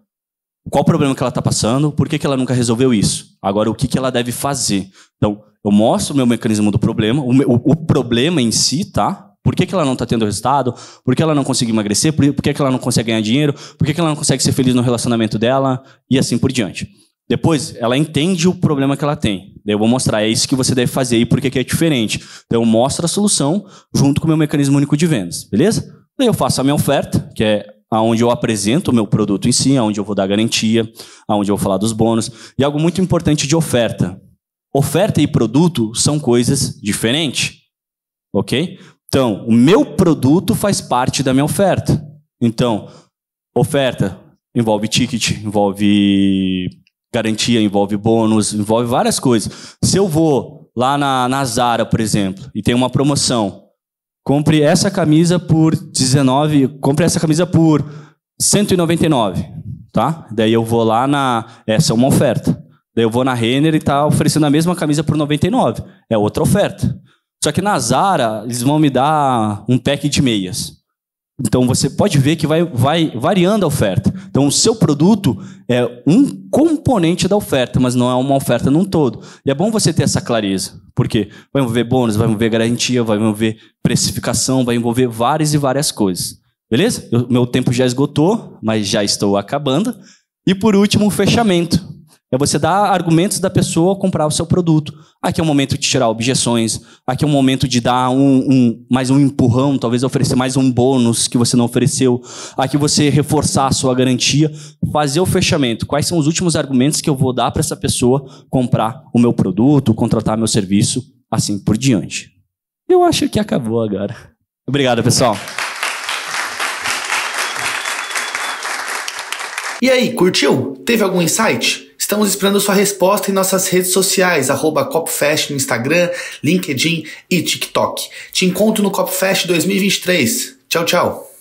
qual o problema que ela está passando? Por que, que ela nunca resolveu isso? Agora, o que, que ela deve fazer? Então, eu mostro o meu mecanismo do problema, o, o, o problema em si, tá? Por que, que ela não está tendo resultado? Por que ela não consegue emagrecer? Por, que, que ela não consegue ganhar dinheiro? Por que, que ela não consegue ser feliz no relacionamento dela? E assim por diante. Depois, ela entende o problema que ela tem. Daí eu vou mostrar, é isso que você deve fazer e por que é diferente. Então eu mostro a solução junto com o meu mecanismo único de vendas, beleza? Daí eu faço a minha oferta, que é aonde eu apresento o meu produto em si, aonde eu vou dar garantia, aonde eu vou falar dos bônus. E algo muito importante de oferta. Oferta e produto são coisas diferentes, ok? Então, o meu produto faz parte da minha oferta. Então, oferta envolve ticket, envolve garantia, envolve bônus, envolve várias coisas. Se eu vou lá na, na Zara, por exemplo, e tem uma promoção, compre essa camisa por 19, compre essa camisa por 199, tá? Daí eu vou lá na essa é uma oferta. Daí eu vou na Renner e tá oferecendo a mesma camisa por 99. É outra oferta. Só que na Zara, eles vão me dar um pack de meias. Então você pode ver que vai, vai variando a oferta. Então o seu produto é um componente da oferta, mas não é uma oferta num todo. E é bom você ter essa clareza, porque vai envolver bônus, vai envolver garantia, vai envolver precificação, vai envolver várias e várias coisas. Beleza? Eu, meu tempo já esgotou, mas já estou acabando. E por último, o fechamento. É você dar argumentos da pessoa comprar o seu produto. Aqui é o momento de tirar objeções, aqui é o momento de dar um, um, mais um empurrão, talvez oferecer mais um bônus que você não ofereceu, aqui você reforçar a sua garantia, fazer o fechamento. Quais são os últimos argumentos que eu vou dar para essa pessoa comprar o meu produto, contratar meu serviço, assim por diante. Eu acho que acabou agora. Obrigado, pessoal. E aí, curtiu? Teve algum insight? Estamos esperando sua resposta em nossas redes sociais, arroba CopFest no Instagram, LinkedIn e TikTok. Te encontro no CopFest 2023. Tchau, tchau.